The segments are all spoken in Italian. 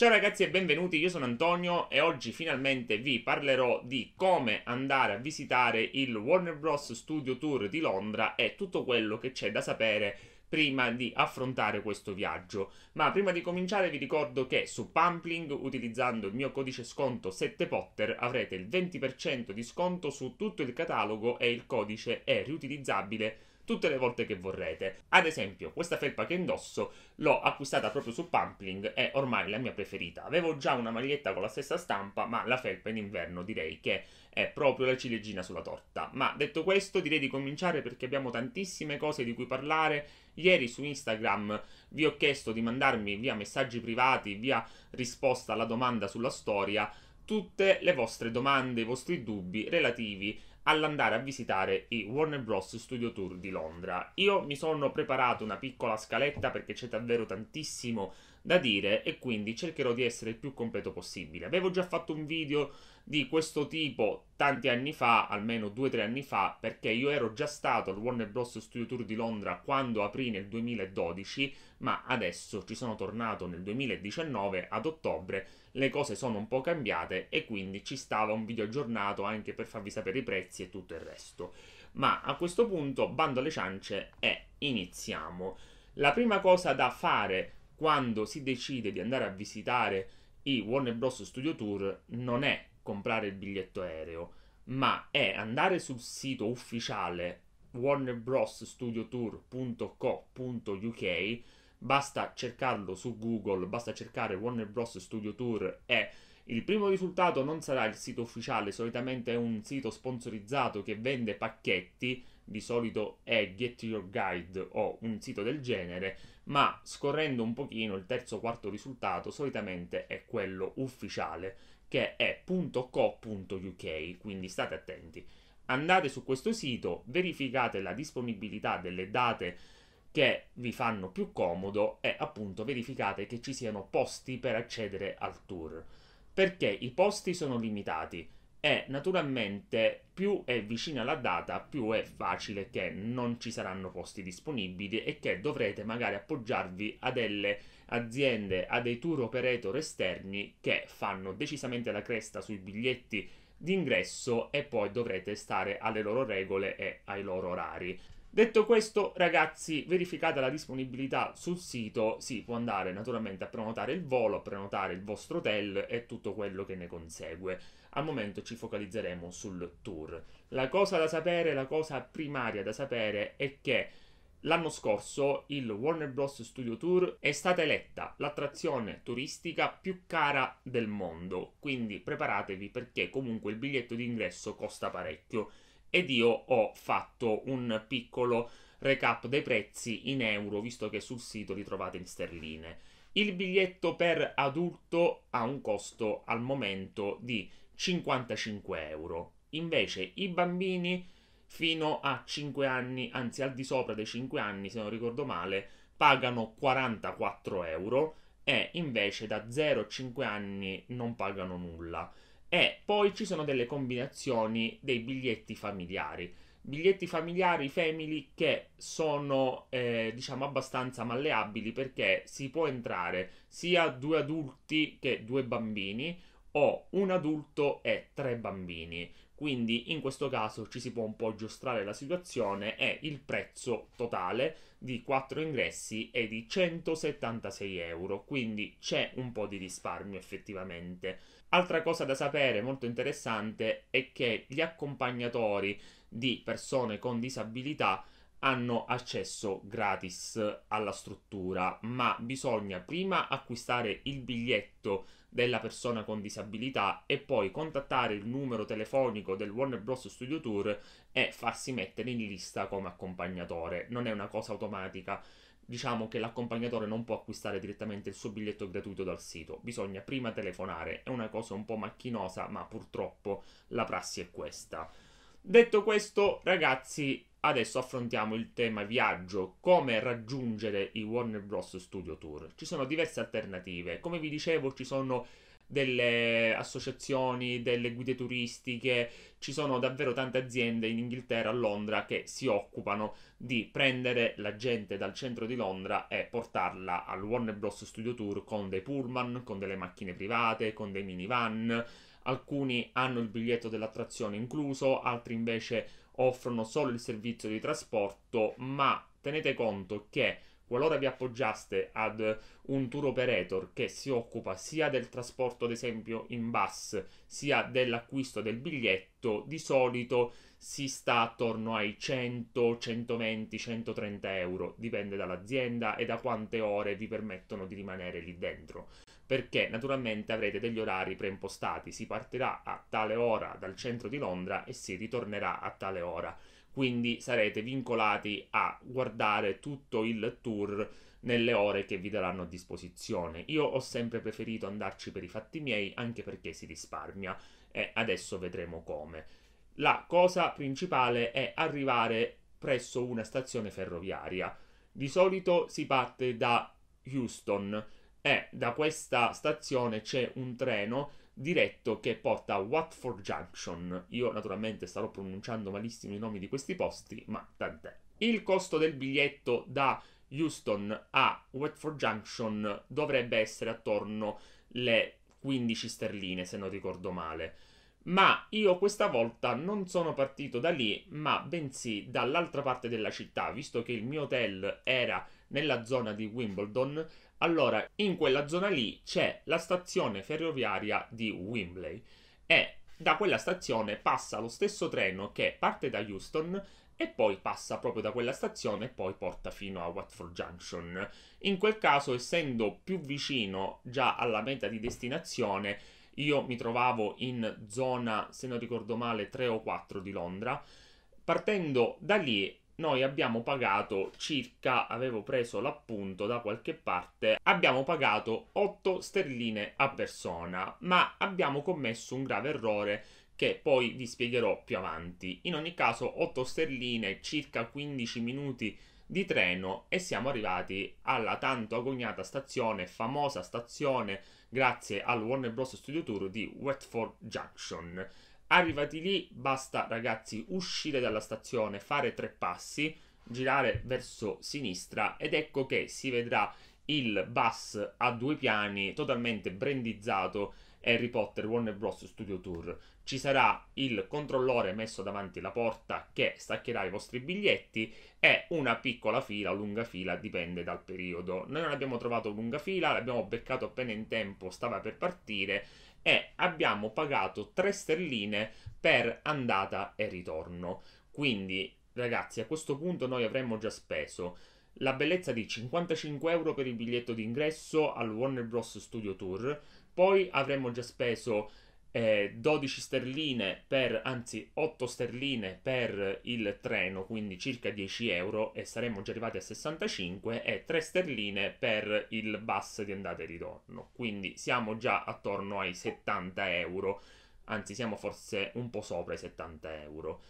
Ciao ragazzi e benvenuti, io sono Antonio e oggi finalmente vi parlerò di come andare a visitare il Warner Bros. Studio Tour di Londra e tutto quello che c'è da sapere prima di affrontare questo viaggio. Ma prima di cominciare vi ricordo che su Pumpling, utilizzando il mio codice sconto 7Potter, avrete il 20% di sconto su tutto il catalogo e il codice è riutilizzabile tutte le volte che vorrete. Ad esempio, questa felpa che indosso l'ho acquistata proprio su Pumpling è ormai la mia preferita. Avevo già una maglietta con la stessa stampa, ma la felpa in inverno direi che è proprio la ciliegina sulla torta. Ma detto questo, direi di cominciare perché abbiamo tantissime cose di cui parlare. Ieri su Instagram vi ho chiesto di mandarmi via messaggi privati, via risposta alla domanda sulla storia, tutte le vostre domande, i vostri dubbi relativi all'andare a visitare i Warner Bros. Studio Tour di Londra. Io mi sono preparato una piccola scaletta perché c'è davvero tantissimo da dire e quindi cercherò di essere il più completo possibile. Avevo già fatto un video di questo tipo tanti anni fa, almeno 2-3 anni fa, perché io ero già stato al Warner Bros. Studio Tour di Londra quando aprì nel 2012, ma adesso ci sono tornato nel 2019 ad ottobre, le cose sono un po' cambiate e quindi ci stava un video aggiornato anche per farvi sapere i prezzi e tutto il resto. Ma a questo punto bando alle ciance e iniziamo. La prima cosa da fare quando si decide di andare a visitare i Warner Bros. Studio Tour non è comprare il biglietto aereo, ma è andare sul sito ufficiale warnerbrosstudiotour.co.uk basta cercarlo su Google, basta cercare Warner Bros. Studio Tour e il primo risultato non sarà il sito ufficiale, solitamente è un sito sponsorizzato che vende pacchetti, di solito è Get Your Guide o un sito del genere, ma scorrendo un pochino il terzo o quarto risultato solitamente è quello ufficiale che è .co.uk, quindi state attenti. Andate su questo sito, verificate la disponibilità delle date che vi fanno più comodo e appunto verificate che ci siano posti per accedere al tour perché i posti sono limitati e naturalmente più è vicina la data più è facile che non ci saranno posti disponibili e che dovrete magari appoggiarvi a delle aziende, a dei tour operator esterni che fanno decisamente la cresta sui biglietti d'ingresso e poi dovrete stare alle loro regole e ai loro orari. Detto questo, ragazzi, verificate la disponibilità sul sito, si può andare naturalmente a prenotare il volo, a prenotare il vostro hotel e tutto quello che ne consegue. Al momento ci focalizzeremo sul tour. La cosa da sapere, la cosa primaria da sapere è che L'anno scorso il Warner Bros. Studio Tour è stata eletta l'attrazione turistica più cara del mondo, quindi preparatevi perché comunque il biglietto d'ingresso costa parecchio ed io ho fatto un piccolo recap dei prezzi in euro visto che sul sito li trovate in sterline. Il biglietto per adulto ha un costo al momento di 55 euro. Invece i bambini fino a 5 anni, anzi al di sopra dei 5 anni se non ricordo male, pagano 44 euro e invece da 0 a 5 anni non pagano nulla. E poi ci sono delle combinazioni dei biglietti familiari. Biglietti familiari family che sono eh, diciamo abbastanza malleabili perché si può entrare sia due adulti che due bambini o un adulto e tre bambini. Quindi in questo caso ci si può un po' aggiustare la situazione e il prezzo totale di 4 ingressi è di 176 euro, quindi c'è un po' di risparmio effettivamente. Altra cosa da sapere molto interessante è che gli accompagnatori di persone con disabilità hanno accesso gratis alla struttura, ma bisogna prima acquistare il biglietto della persona con disabilità e poi contattare il numero telefonico del Warner Bros. Studio Tour e farsi mettere in lista come accompagnatore. Non è una cosa automatica. Diciamo che l'accompagnatore non può acquistare direttamente il suo biglietto gratuito dal sito, bisogna prima telefonare. È una cosa un po' macchinosa, ma purtroppo la prassi è questa. Detto questo, ragazzi, adesso affrontiamo il tema viaggio, come raggiungere i Warner Bros. Studio Tour. Ci sono diverse alternative, come vi dicevo ci sono delle associazioni, delle guide turistiche, ci sono davvero tante aziende in Inghilterra, a Londra, che si occupano di prendere la gente dal centro di Londra e portarla al Warner Bros. Studio Tour con dei pullman, con delle macchine private, con dei minivan, alcuni hanno il biglietto dell'attrazione incluso, altri invece offrono solo il servizio di trasporto, ma tenete conto che qualora vi appoggiaste ad un tour operator che si occupa sia del trasporto, ad esempio in bus, sia dell'acquisto del biglietto, di solito si sta attorno ai 100, 120, 130 euro, dipende dall'azienda e da quante ore vi permettono di rimanere lì dentro perché naturalmente avrete degli orari preimpostati, si partirà a tale ora dal centro di Londra e si ritornerà a tale ora, quindi sarete vincolati a guardare tutto il tour nelle ore che vi daranno a disposizione. Io ho sempre preferito andarci per i fatti miei anche perché si risparmia e adesso vedremo come. La cosa principale è arrivare presso una stazione ferroviaria. Di solito si parte da Houston, e da questa stazione c'è un treno diretto che porta a Watford Junction. Io naturalmente starò pronunciando malissimo i nomi di questi posti, ma tant'è. Il costo del biglietto da Houston a Watford Junction dovrebbe essere attorno alle 15 sterline, se non ricordo male. Ma io questa volta non sono partito da lì, ma bensì dall'altra parte della città, visto che il mio hotel era nella zona di Wimbledon, allora, in quella zona lì c'è la stazione ferroviaria di Wembley e da quella stazione passa lo stesso treno che parte da Houston e poi passa proprio da quella stazione e poi porta fino a Watford Junction. In quel caso, essendo più vicino già alla meta di destinazione, io mi trovavo in zona, se non ricordo male, 3 o 4 di Londra. Partendo da lì noi abbiamo pagato circa, avevo preso l'appunto da qualche parte, abbiamo pagato 8 sterline a persona, ma abbiamo commesso un grave errore che poi vi spiegherò più avanti. In ogni caso 8 sterline, circa 15 minuti di treno e siamo arrivati alla tanto agognata stazione, famosa stazione grazie al Warner Bros. Studio Tour di Watford Junction. Arrivati lì, basta ragazzi uscire dalla stazione, fare tre passi, girare verso sinistra ed ecco che si vedrà il bus a due piani totalmente brandizzato Harry Potter Warner Bros. Studio Tour. Ci sarà il controllore messo davanti alla porta che staccherà i vostri biglietti e una piccola fila, lunga fila, dipende dal periodo. Noi non abbiamo trovato lunga fila, l'abbiamo beccato appena in tempo, stava per partire e abbiamo pagato 3 sterline per andata e ritorno. Quindi, ragazzi, a questo punto noi avremmo già speso la bellezza di 55 euro per il biglietto d'ingresso al Warner Bros. Studio Tour, poi avremmo già speso eh, 12 sterline per, anzi 8 sterline per il treno, quindi circa 10 euro e saremmo già arrivati a 65 e 3 sterline per il bus di andata e ritorno, quindi siamo già attorno ai 70 euro, anzi siamo forse un po' sopra i 70 euro.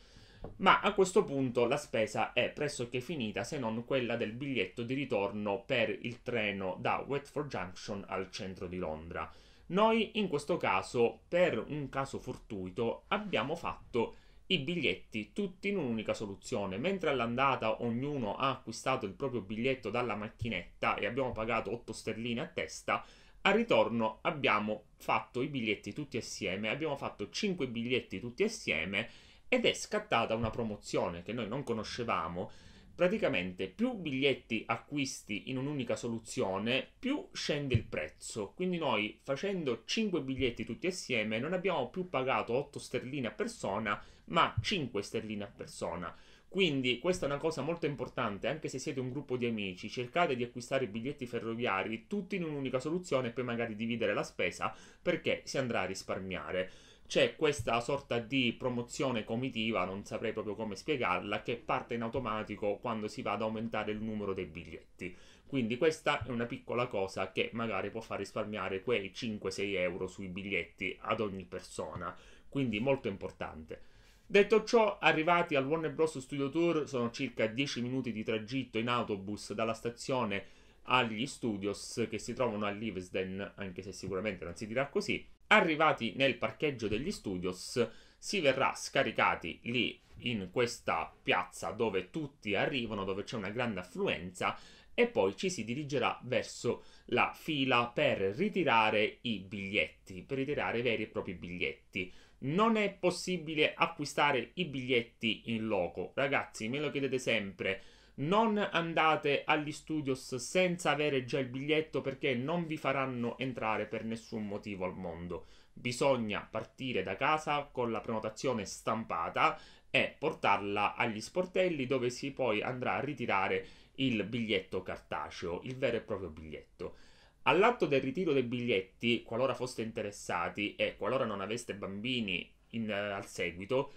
Ma a questo punto la spesa è pressoché finita se non quella del biglietto di ritorno per il treno da Wetford Junction al centro di Londra. Noi in questo caso, per un caso fortuito, abbiamo fatto i biglietti tutti in un'unica soluzione. Mentre all'andata ognuno ha acquistato il proprio biglietto dalla macchinetta e abbiamo pagato 8 sterline a testa, al ritorno abbiamo fatto i biglietti tutti assieme, abbiamo fatto 5 biglietti tutti assieme ed è scattata una promozione che noi non conoscevamo praticamente più biglietti acquisti in un'unica soluzione, più scende il prezzo. Quindi noi facendo 5 biglietti tutti assieme non abbiamo più pagato 8 sterline a persona, ma 5 sterline a persona. Quindi questa è una cosa molto importante, anche se siete un gruppo di amici, cercate di acquistare biglietti ferroviari tutti in un'unica soluzione e poi magari dividere la spesa perché si andrà a risparmiare c'è questa sorta di promozione comitiva, non saprei proprio come spiegarla, che parte in automatico quando si va ad aumentare il numero dei biglietti. Quindi questa è una piccola cosa che magari può far risparmiare quei 5-6 euro sui biglietti ad ogni persona, quindi molto importante. Detto ciò, arrivati al Warner Bros. Studio Tour, sono circa 10 minuti di tragitto in autobus dalla stazione agli studios che si trovano a Livesden, anche se sicuramente non si dirà così, Arrivati nel parcheggio degli studios, si verrà scaricati lì in questa piazza dove tutti arrivano, dove c'è una grande affluenza e poi ci si dirigerà verso la fila per ritirare i biglietti, per ritirare i veri e propri biglietti. Non è possibile acquistare i biglietti in loco, ragazzi, me lo chiedete sempre non andate agli studios senza avere già il biglietto perché non vi faranno entrare per nessun motivo al mondo. Bisogna partire da casa con la prenotazione stampata e portarla agli sportelli dove si poi andrà a ritirare il biglietto cartaceo, il vero e proprio biglietto. All'atto del ritiro dei biglietti, qualora foste interessati e qualora non aveste bambini in, eh, al seguito,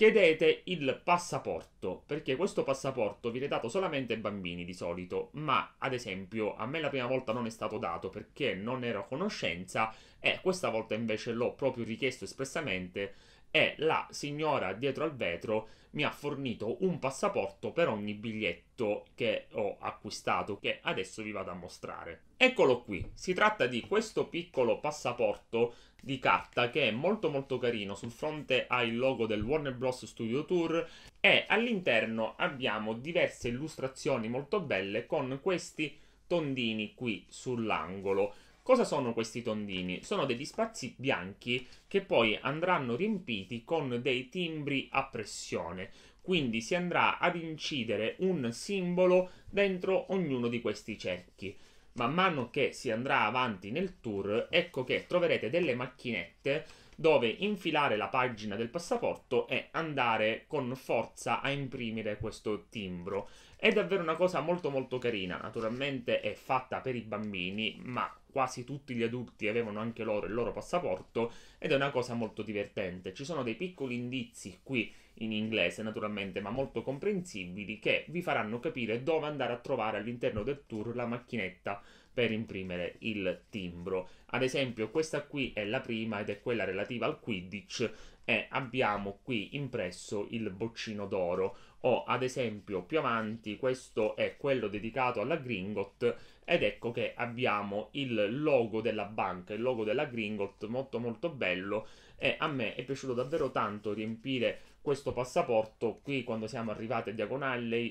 chiedete il passaporto, perché questo passaporto viene dato solamente ai bambini di solito, ma ad esempio a me la prima volta non è stato dato perché non ero a conoscenza e questa volta invece l'ho proprio richiesto espressamente e la signora dietro al vetro mi ha fornito un passaporto per ogni biglietto che ho acquistato, che adesso vi vado a mostrare. Eccolo qui, si tratta di questo piccolo passaporto di carta che è molto molto carino, sul fronte ha il logo del Warner Bros. Studio Tour e all'interno abbiamo diverse illustrazioni molto belle con questi tondini qui sull'angolo. Cosa sono questi tondini? Sono degli spazi bianchi che poi andranno riempiti con dei timbri a pressione. Quindi si andrà ad incidere un simbolo dentro ognuno di questi cerchi. Man mano che si andrà avanti nel tour, ecco che troverete delle macchinette dove infilare la pagina del passaporto e andare con forza a imprimere questo timbro. È davvero una cosa molto molto carina, naturalmente è fatta per i bambini, ma quasi tutti gli adulti avevano anche loro il loro passaporto ed è una cosa molto divertente. Ci sono dei piccoli indizi qui in inglese naturalmente, ma molto comprensibili, che vi faranno capire dove andare a trovare all'interno del tour la macchinetta per imprimere il timbro. Ad esempio, questa qui è la prima ed è quella relativa al Quidditch e abbiamo qui impresso il boccino d'oro o ad esempio più avanti questo è quello dedicato alla Gringot ed ecco che abbiamo il logo della banca, il logo della Gringot molto molto bello e a me è piaciuto davvero tanto riempire questo passaporto qui quando siamo arrivati a Diagon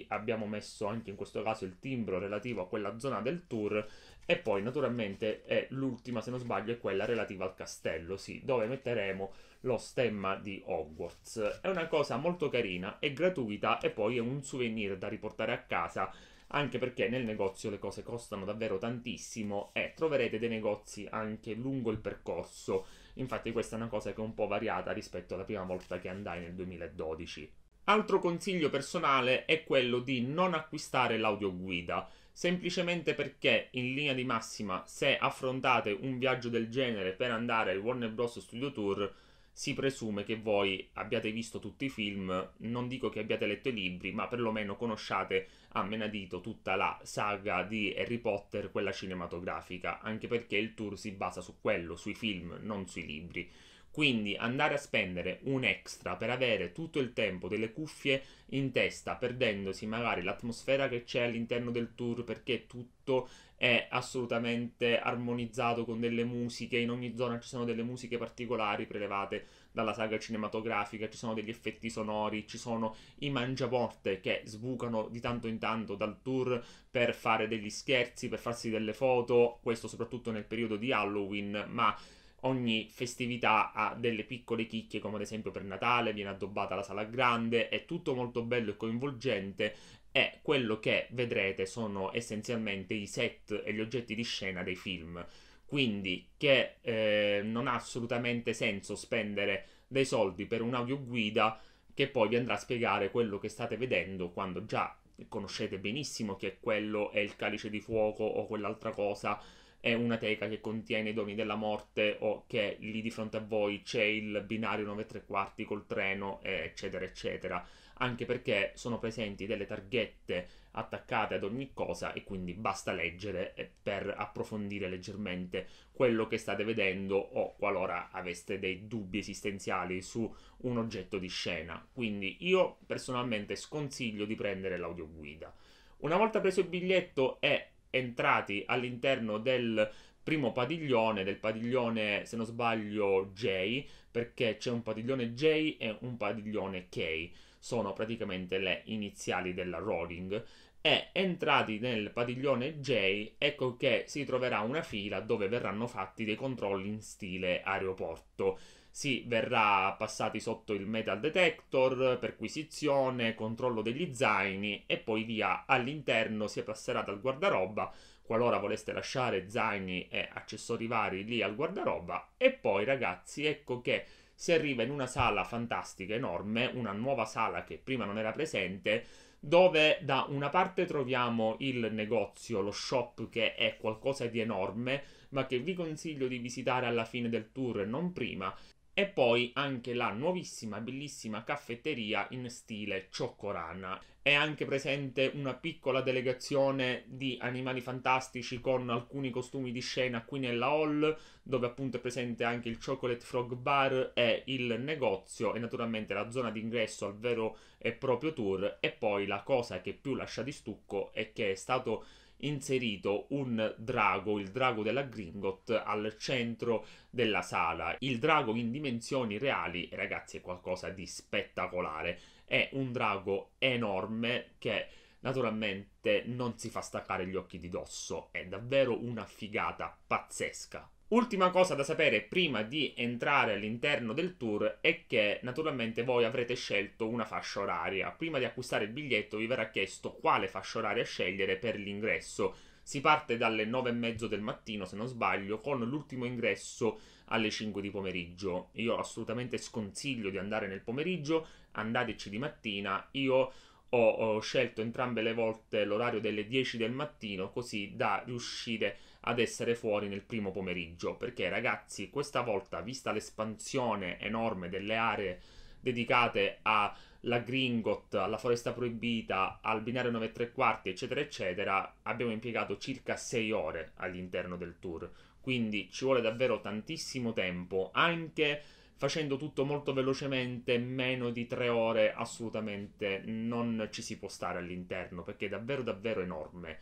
abbiamo messo anche in questo caso il timbro relativo a quella zona del tour e poi naturalmente l'ultima se non sbaglio è quella relativa al castello, sì, dove metteremo lo stemma di Hogwarts. È una cosa molto carina, è gratuita e poi è un souvenir da riportare a casa anche perché nel negozio le cose costano davvero tantissimo e troverete dei negozi anche lungo il percorso. Infatti questa è una cosa che è un po' variata rispetto alla prima volta che andai nel 2012. Altro consiglio personale è quello di non acquistare l'audioguida, semplicemente perché in linea di massima se affrontate un viaggio del genere per andare al Warner Bros. Studio Tour si presume che voi abbiate visto tutti i film, non dico che abbiate letto i libri, ma perlomeno conosciate a menadito tutta la saga di Harry Potter, quella cinematografica, anche perché il tour si basa su quello, sui film, non sui libri. Quindi andare a spendere un extra per avere tutto il tempo delle cuffie in testa, perdendosi magari l'atmosfera che c'è all'interno del tour perché tutto è assolutamente armonizzato con delle musiche, in ogni zona ci sono delle musiche particolari prelevate dalla saga cinematografica, ci sono degli effetti sonori, ci sono i mangiaporte che sbucano di tanto in tanto dal tour per fare degli scherzi, per farsi delle foto, questo soprattutto nel periodo di Halloween, ma ogni festività ha delle piccole chicche, come ad esempio per Natale viene addobbata la sala grande, è tutto molto bello e coinvolgente e quello che vedrete sono essenzialmente i set e gli oggetti di scena dei film. Quindi che eh, non ha assolutamente senso spendere dei soldi per un'audioguida che poi vi andrà a spiegare quello che state vedendo quando già conoscete benissimo che quello è il calice di fuoco o quell'altra cosa è una teca che contiene i doni della morte o che lì di fronte a voi c'è il binario 9 3 quarti col treno, eh, eccetera, eccetera. Anche perché sono presenti delle targhette attaccate ad ogni cosa e quindi basta leggere eh, per approfondire leggermente quello che state vedendo o qualora aveste dei dubbi esistenziali su un oggetto di scena. Quindi io personalmente sconsiglio di prendere l'audioguida. Una volta preso il biglietto è entrati all'interno del primo padiglione, del padiglione se non sbaglio J, perché c'è un padiglione J e un padiglione K, sono praticamente le iniziali della Rolling. E entrati nel padiglione J, ecco che si troverà una fila dove verranno fatti dei controlli in stile aeroporto sì, verrà passati sotto il metal detector, perquisizione, controllo degli zaini e poi via all'interno si passerà dal guardaroba qualora voleste lasciare zaini e accessori vari lì al guardaroba. E poi, ragazzi, ecco che si arriva in una sala fantastica, enorme, una nuova sala che prima non era presente, dove da una parte troviamo il negozio, lo shop che è qualcosa di enorme, ma che vi consiglio di visitare alla fine del tour e non prima, e poi anche la nuovissima bellissima caffetteria in stile cioccorana. È anche presente una piccola delegazione di animali fantastici con alcuni costumi di scena qui nella hall, dove appunto è presente anche il Chocolate Frog Bar e il negozio e naturalmente la zona d'ingresso al vero e proprio tour e poi la cosa che più lascia di stucco è che è stato inserito un drago, il drago della Gringot, al centro della sala. Il drago in dimensioni reali, ragazzi, è qualcosa di spettacolare. È un drago enorme che naturalmente non si fa staccare gli occhi di dosso. È davvero una figata pazzesca. Ultima cosa da sapere prima di entrare all'interno del tour è che naturalmente voi avrete scelto una fascia oraria. Prima di acquistare il biglietto vi verrà chiesto quale fascia oraria scegliere per l'ingresso. Si parte dalle 9 e mezzo del mattino, se non sbaglio, con l'ultimo ingresso alle 5 di pomeriggio. Io assolutamente sconsiglio di andare nel pomeriggio, andateci di mattina. Io ho, ho scelto entrambe le volte l'orario delle 10 del mattino, così da riuscire a ad essere fuori nel primo pomeriggio, perché ragazzi, questa volta, vista l'espansione enorme delle aree dedicate alla Gringot, alla foresta proibita, al binario 9 e 3 quarti, eccetera, eccetera, abbiamo impiegato circa 6 ore all'interno del tour. Quindi ci vuole davvero tantissimo tempo, anche facendo tutto molto velocemente, meno di 3 ore assolutamente non ci si può stare all'interno, perché è davvero davvero enorme.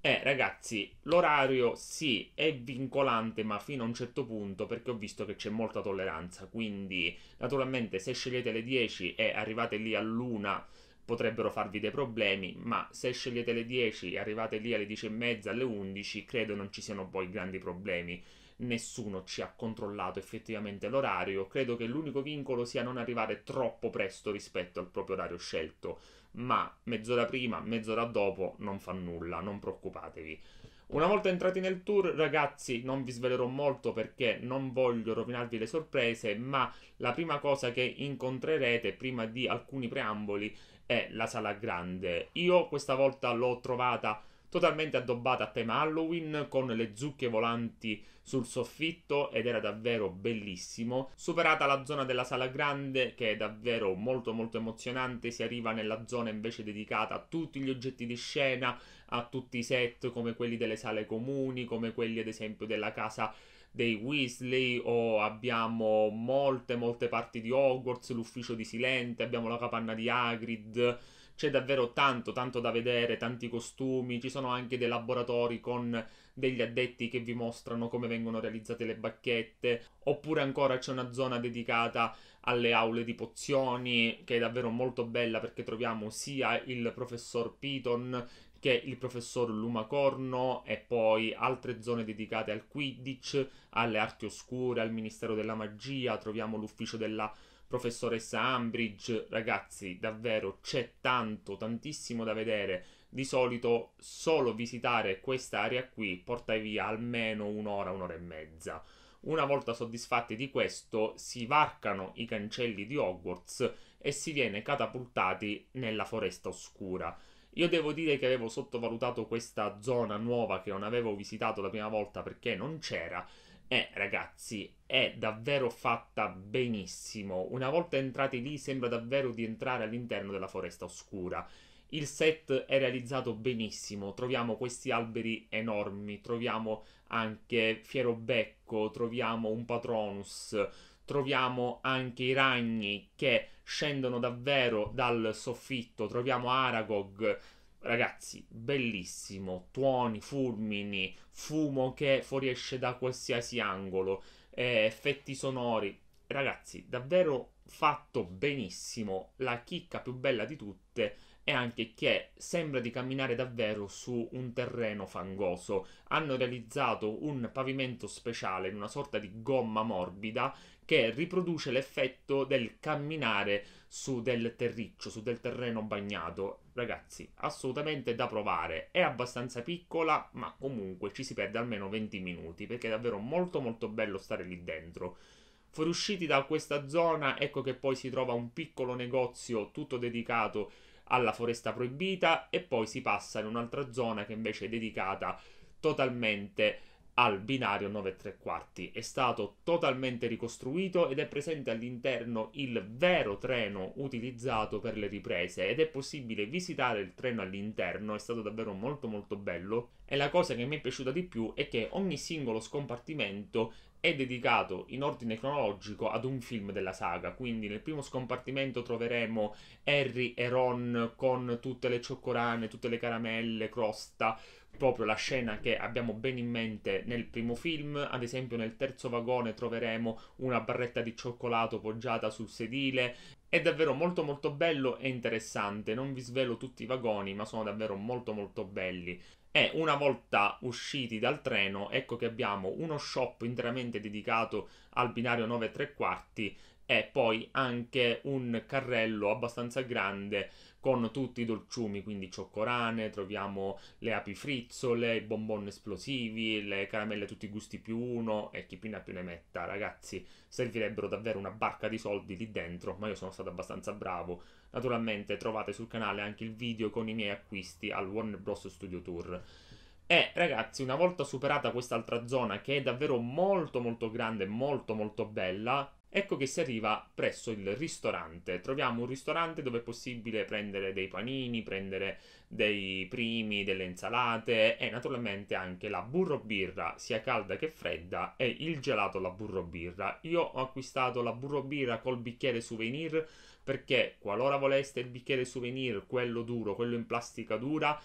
Eh, ragazzi, l'orario sì è vincolante, ma fino a un certo punto, perché ho visto che c'è molta tolleranza. Quindi, naturalmente, se scegliete le 10 e arrivate lì all'una potrebbero farvi dei problemi, ma se scegliete le 10 e arrivate lì alle 10 e mezza, alle 11, credo non ci siano poi grandi problemi. Nessuno ci ha controllato effettivamente l'orario, credo che l'unico vincolo sia non arrivare troppo presto rispetto al proprio orario scelto ma mezz'ora prima, mezz'ora dopo non fa nulla, non preoccupatevi. Una volta entrati nel tour, ragazzi, non vi svelerò molto perché non voglio rovinarvi le sorprese, ma la prima cosa che incontrerete prima di alcuni preamboli è la sala grande. Io questa volta l'ho trovata totalmente addobbata a tema Halloween con le zucche volanti sul soffitto ed era davvero bellissimo. Superata la zona della sala grande, che è davvero molto molto emozionante, si arriva nella zona invece dedicata a tutti gli oggetti di scena, a tutti i set come quelli delle sale comuni, come quelli ad esempio della casa dei Weasley o abbiamo molte molte parti di Hogwarts, l'ufficio di Silente, abbiamo la capanna di Hagrid, c'è davvero tanto tanto da vedere, tanti costumi, ci sono anche dei laboratori con degli addetti che vi mostrano come vengono realizzate le bacchette, oppure ancora c'è una zona dedicata alle aule di pozioni, che è davvero molto bella perché troviamo sia il professor Piton che il professor Lumacorno e poi altre zone dedicate al Quidditch, alle arti oscure, al Ministero della Magia, troviamo l'ufficio della professoressa Ambridge, ragazzi, davvero c'è tanto, tantissimo da vedere di solito solo visitare quest'area qui porta via almeno un'ora, un'ora e mezza. Una volta soddisfatti di questo, si varcano i cancelli di Hogwarts e si viene catapultati nella foresta oscura. Io devo dire che avevo sottovalutato questa zona nuova che non avevo visitato la prima volta perché non c'era. E eh, ragazzi, è davvero fatta benissimo. Una volta entrati lì sembra davvero di entrare all'interno della foresta oscura il set è realizzato benissimo, troviamo questi alberi enormi, troviamo anche Fierobecco, troviamo un Patronus, troviamo anche i ragni che scendono davvero dal soffitto, troviamo Aragog. Ragazzi, bellissimo, tuoni, fulmini, fumo che fuoriesce da qualsiasi angolo, eh, effetti sonori. Ragazzi, davvero fatto benissimo, la chicca più bella di tutte e anche che sembra di camminare davvero su un terreno fangoso. Hanno realizzato un pavimento speciale in una sorta di gomma morbida che riproduce l'effetto del camminare su del terriccio, su del terreno bagnato. Ragazzi, assolutamente da provare. È abbastanza piccola, ma comunque ci si perde almeno 20 minuti perché è davvero molto molto bello stare lì dentro. Fuoriusciti da questa zona, ecco che poi si trova un piccolo negozio tutto dedicato alla foresta proibita e poi si passa in un'altra zona che invece è dedicata totalmente al binario 9 e 3 quarti. È stato totalmente ricostruito ed è presente all'interno il vero treno utilizzato per le riprese ed è possibile visitare il treno all'interno, è stato davvero molto molto bello e la cosa che mi è piaciuta di più è che ogni singolo scompartimento è dedicato in ordine cronologico ad un film della saga. Quindi nel primo scompartimento troveremo Harry e Ron con tutte le cioccolane, tutte le caramelle, crosta, proprio la scena che abbiamo ben in mente nel primo film. Ad esempio nel terzo vagone troveremo una barretta di cioccolato poggiata sul sedile. È davvero molto molto bello e interessante, non vi svelo tutti i vagoni, ma sono davvero molto molto belli e una volta usciti dal treno ecco che abbiamo uno shop interamente dedicato al binario 9 e 3 quarti e poi anche un carrello abbastanza grande con tutti i dolciumi, quindi cioccorane, troviamo le api frizzole, i bonbon esplosivi, le caramelle tutti i gusti più uno e chi più ne ha più ne metta. Ragazzi, servirebbero davvero una barca di soldi lì dentro, ma io sono stato abbastanza bravo Naturalmente trovate sul canale anche il video con i miei acquisti al Warner Bros. Studio Tour. E ragazzi, una volta superata quest'altra zona che è davvero molto molto grande, molto molto bella, Ecco che si arriva presso il ristorante. Troviamo un ristorante dove è possibile prendere dei panini, prendere dei primi, delle insalate e naturalmente anche la burro birra, sia calda che fredda, e il gelato alla burro birra. Io ho acquistato la burro birra col bicchiere souvenir perché qualora voleste il bicchiere souvenir, quello duro, quello in plastica dura,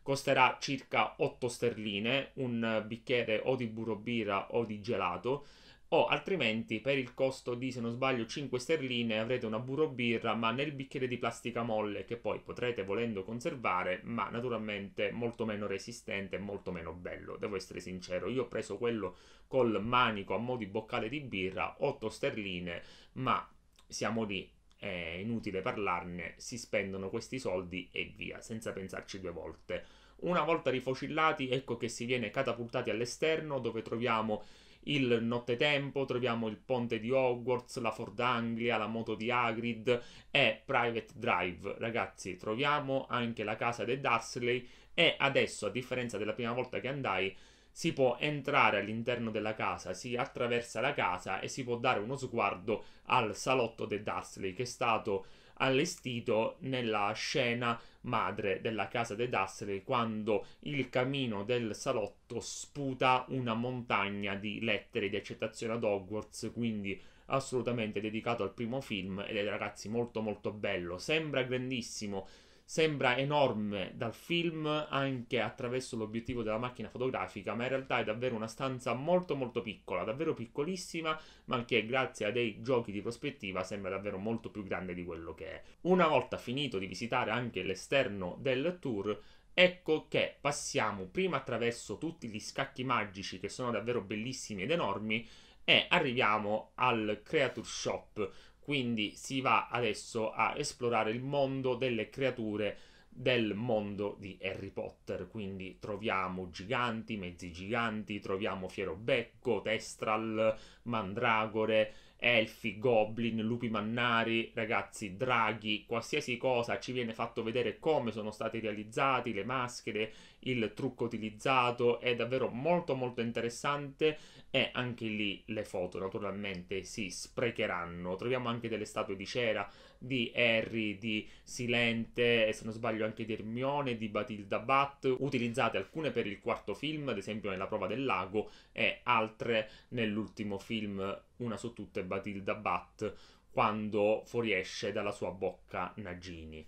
costerà circa 8 sterline un bicchiere o di burro birra o di gelato o altrimenti per il costo di se non sbaglio 5 sterline avrete una burro birra ma nel bicchiere di plastica molle che poi potrete volendo conservare ma naturalmente molto meno resistente e molto meno bello devo essere sincero io ho preso quello col manico a mo' di boccale di birra 8 sterline ma siamo lì è inutile parlarne, si spendono questi soldi e via, senza pensarci due volte. Una volta rifocillati, ecco che si viene catapultati all'esterno, dove troviamo il Nottetempo, troviamo il ponte di Hogwarts, la Ford Anglia, la moto di Hagrid e Private Drive. Ragazzi, troviamo anche la casa dei Dursley e adesso, a differenza della prima volta che andai, si può entrare all'interno della casa, si attraversa la casa e si può dare uno sguardo al salotto dei Dursley che è stato allestito nella scena madre della casa dei Dursley quando il camino del salotto sputa una montagna di lettere di accettazione ad Hogwarts, quindi assolutamente dedicato al primo film ed è ragazzi molto molto bello, sembra grandissimo, sembra enorme dal film anche attraverso l'obiettivo della macchina fotografica, ma in realtà è davvero una stanza molto molto piccola, davvero piccolissima, ma che grazie a dei giochi di prospettiva sembra davvero molto più grande di quello che è. Una volta finito di visitare anche l'esterno del tour, Ecco che passiamo prima attraverso tutti gli scacchi magici che sono davvero bellissimi ed enormi e arriviamo al Creature Shop quindi si va adesso a esplorare il mondo delle creature del mondo di Harry Potter. Quindi troviamo giganti, mezzi giganti, troviamo Fierobecco, Testral, Mandragore, elfi, goblin, lupi mannari, ragazzi, draghi, qualsiasi cosa ci viene fatto vedere come sono stati realizzati, le maschere, il trucco utilizzato è davvero molto molto interessante e anche lì le foto naturalmente si sprecheranno. Troviamo anche delle statue di cera di Harry, di Silente e se non sbaglio anche di Hermione, di Batilda Bat, utilizzate alcune per il quarto film, ad esempio nella prova del lago e altre nell'ultimo film, una su tutte Batilda Bat quando fuoriesce dalla sua bocca Nagini.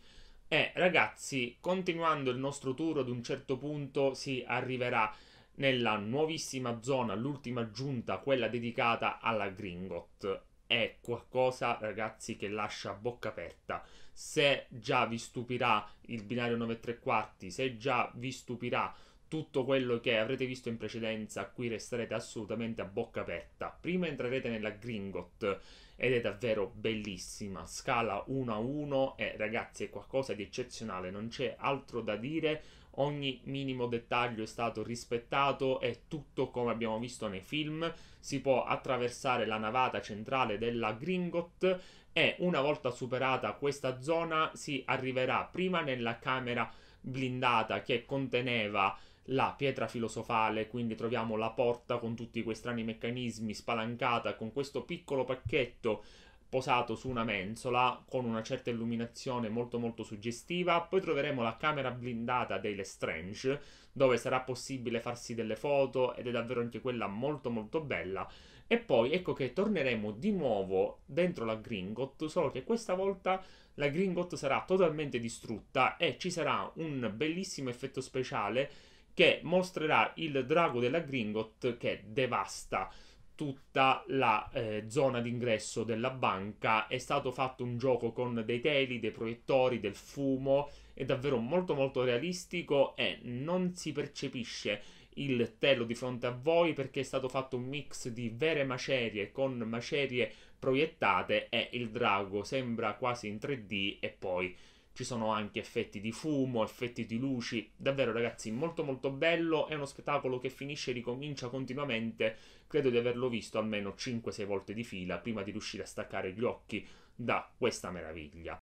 E eh, ragazzi, continuando il nostro tour, ad un certo punto si arriverà nella nuovissima zona, l'ultima giunta, quella dedicata alla Gringot. È qualcosa, ragazzi, che lascia bocca aperta. Se già vi stupirà il binario 9 3 quarti, se già vi stupirà tutto quello che avrete visto in precedenza, qui resterete assolutamente a bocca aperta. Prima entrerete nella Gringot ed è davvero bellissima. Scala 1 a 1 e ragazzi è qualcosa di eccezionale, non c'è altro da dire. Ogni minimo dettaglio è stato rispettato, è tutto come abbiamo visto nei film. Si può attraversare la navata centrale della Gringot e una volta superata questa zona si arriverà prima nella camera blindata che conteneva la pietra filosofale, quindi troviamo la porta con tutti quei strani meccanismi spalancata con questo piccolo pacchetto posato su una mensola con una certa illuminazione molto molto suggestiva. Poi troveremo la camera blindata dei Lestrange, dove sarà possibile farsi delle foto ed è davvero anche quella molto molto bella. E poi ecco che torneremo di nuovo dentro la Gringot, solo che questa volta la Gringot sarà totalmente distrutta e ci sarà un bellissimo effetto speciale che mostrerà il drago della Gringot che devasta tutta la eh, zona d'ingresso della banca. È stato fatto un gioco con dei teli, dei proiettori, del fumo, è davvero molto molto realistico e non si percepisce il telo di fronte a voi perché è stato fatto un mix di vere macerie con macerie proiettate e il drago sembra quasi in 3D e poi ci sono anche effetti di fumo, effetti di luci, davvero ragazzi molto molto bello, è uno spettacolo che finisce e ricomincia continuamente, credo di averlo visto almeno 5-6 volte di fila prima di riuscire a staccare gli occhi da questa meraviglia.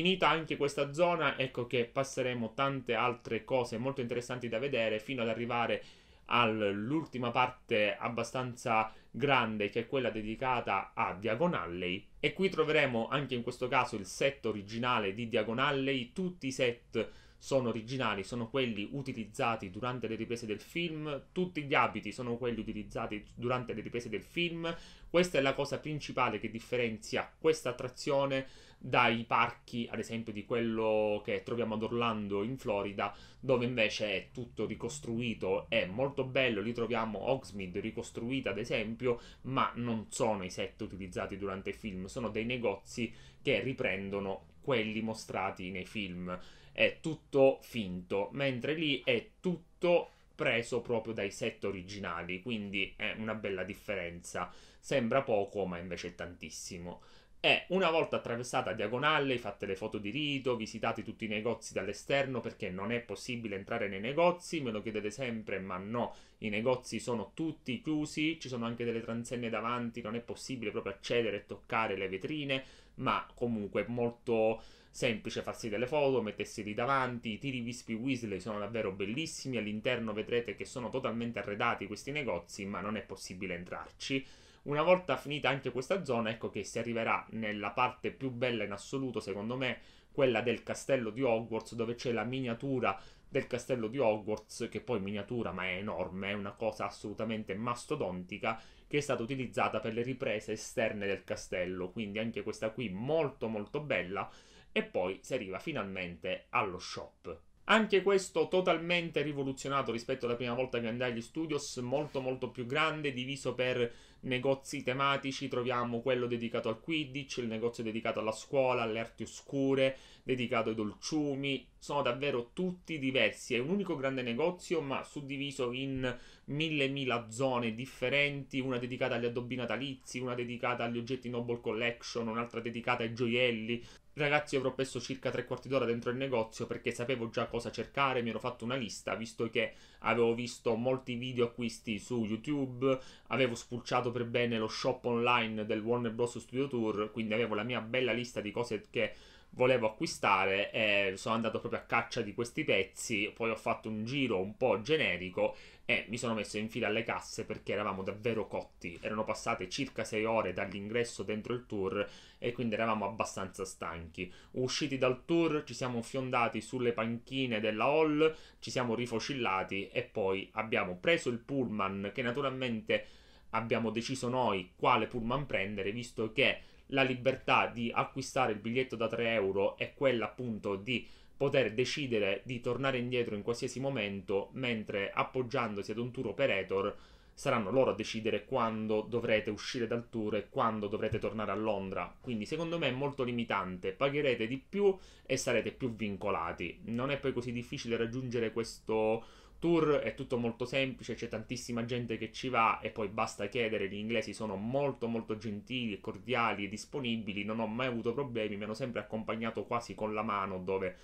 finita anche questa zona, ecco che passeremo tante altre cose molto interessanti da vedere fino ad arrivare all'ultima parte abbastanza grande che è quella dedicata a Diagon Alley e qui troveremo anche in questo caso il set originale di Diagon Alley, tutti i set sono originali, sono quelli utilizzati durante le riprese del film, tutti gli abiti sono quelli utilizzati durante le riprese del film. Questa è la cosa principale che differenzia questa attrazione dai parchi, ad esempio, di quello che troviamo ad Orlando in Florida, dove invece è tutto ricostruito, è molto bello, lì troviamo Hogsmeade ricostruita, ad esempio, ma non sono i set utilizzati durante il film, sono dei negozi che riprendono quelli mostrati nei film è tutto finto, mentre lì è tutto preso proprio dai set originali, quindi è una bella differenza. Sembra poco, ma invece è tantissimo. E una volta attraversata a diagonale, fate le foto di rito, visitate tutti i negozi dall'esterno perché non è possibile entrare nei negozi, me lo chiedete sempre, ma no, i negozi sono tutti chiusi, ci sono anche delle transenne davanti, non è possibile proprio accedere e toccare le vetrine, ma comunque molto semplice farsi delle foto, metterseli davanti, i tiri vispi Weasley sono davvero bellissimi, all'interno vedrete che sono totalmente arredati questi negozi, ma non è possibile entrarci. Una volta finita anche questa zona, ecco che si arriverà nella parte più bella in assoluto, secondo me, quella del castello di Hogwarts, dove c'è la miniatura del castello di Hogwarts, che poi miniatura ma è enorme, è una cosa assolutamente mastodontica, che è stata utilizzata per le riprese esterne del castello, quindi anche questa qui molto molto bella e poi si arriva finalmente allo shop. Anche questo totalmente rivoluzionato rispetto alla prima volta che andai agli studios, molto molto più grande, diviso per negozi tematici, troviamo quello dedicato al Quidditch, il negozio dedicato alla scuola, alle arti oscure, dedicato ai dolciumi, sono davvero tutti diversi, è un unico grande negozio ma suddiviso in mille mila zone differenti, una dedicata agli addobbi natalizi, una dedicata agli oggetti Noble Collection, un'altra dedicata ai gioielli, Ragazzi, avrò perso circa tre quarti d'ora dentro il negozio perché sapevo già cosa cercare, mi ero fatto una lista, visto che avevo visto molti video acquisti su YouTube, avevo spulciato per bene lo shop online del Warner Bros. Studio Tour, quindi avevo la mia bella lista di cose che volevo acquistare e sono andato proprio a caccia di questi pezzi, poi ho fatto un giro un po' generico e mi sono messo in fila alle casse perché eravamo davvero cotti. Erano passate circa 6 ore dall'ingresso dentro il tour e quindi eravamo abbastanza stanchi. Usciti dal tour ci siamo fiondati sulle panchine della hall, ci siamo rifocillati e poi abbiamo preso il pullman che naturalmente abbiamo deciso noi quale pullman prendere visto che la libertà di acquistare il biglietto da 3 euro e quella appunto di poter decidere di tornare indietro in qualsiasi momento, mentre appoggiandosi ad un tour operator saranno loro a decidere quando dovrete uscire dal tour e quando dovrete tornare a Londra. Quindi secondo me è molto limitante, pagherete di più e sarete più vincolati. Non è poi così difficile raggiungere questo tour, è tutto molto semplice, c'è tantissima gente che ci va e poi basta chiedere, gli inglesi sono molto molto gentili, cordiali e disponibili, non ho mai avuto problemi, mi hanno sempre accompagnato quasi con la mano dove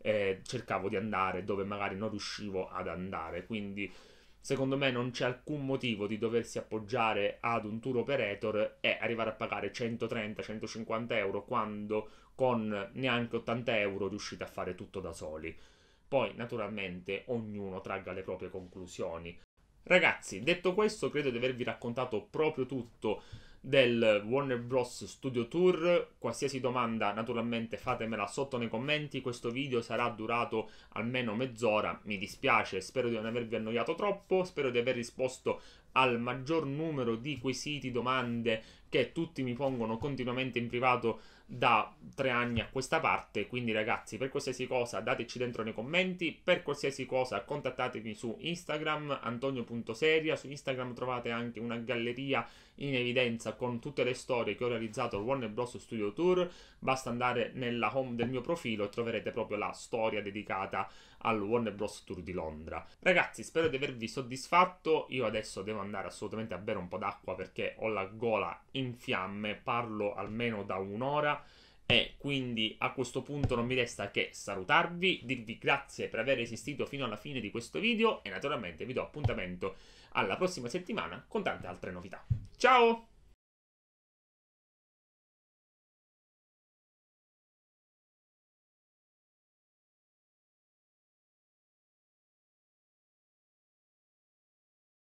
e cercavo di andare dove magari non riuscivo ad andare. Quindi secondo me non c'è alcun motivo di doversi appoggiare ad un tour operator e arrivare a pagare 130-150 euro quando con neanche 80 euro riuscite a fare tutto da soli. Poi naturalmente ognuno tragga le proprie conclusioni. Ragazzi, detto questo, credo di avervi raccontato proprio tutto del Warner Bros. Studio Tour. Qualsiasi domanda, naturalmente, fatemela sotto nei commenti. Questo video sarà durato almeno mezz'ora. Mi dispiace, spero di non avervi annoiato troppo. Spero di aver risposto al maggior numero di quesiti, domande che tutti mi pongono continuamente in privato da tre anni a questa parte. Quindi, ragazzi, per qualsiasi cosa dateci dentro nei commenti. Per qualsiasi cosa contattatemi su Instagram, antonio.seria. Su Instagram trovate anche una galleria in evidenza con tutte le storie che ho realizzato al Warner Bros. Studio Tour. Basta andare nella home del mio profilo e troverete proprio la storia dedicata al Warner Bros. Tour di Londra. Ragazzi, spero di avervi soddisfatto. Io adesso devo andare assolutamente a bere un po' d'acqua perché ho la gola in fiamme, parlo almeno da un'ora. E quindi a questo punto non mi resta che salutarvi, dirvi grazie per aver esistito fino alla fine di questo video e naturalmente vi do appuntamento alla prossima settimana con tante altre novità. Ciao!